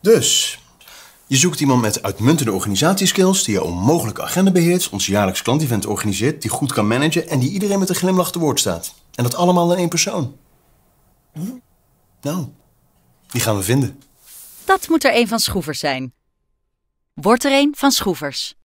Dus, je zoekt iemand met uitmuntende organisatieskills, die je onmogelijke agenda beheert, ons jaarlijks klantevent organiseert, die goed kan managen en die iedereen met een glimlach te woord staat. En dat allemaal in één persoon. Hm? Nou, die gaan we vinden. Dat moet er een van Schroevers zijn. Wordt er een van Schroevers.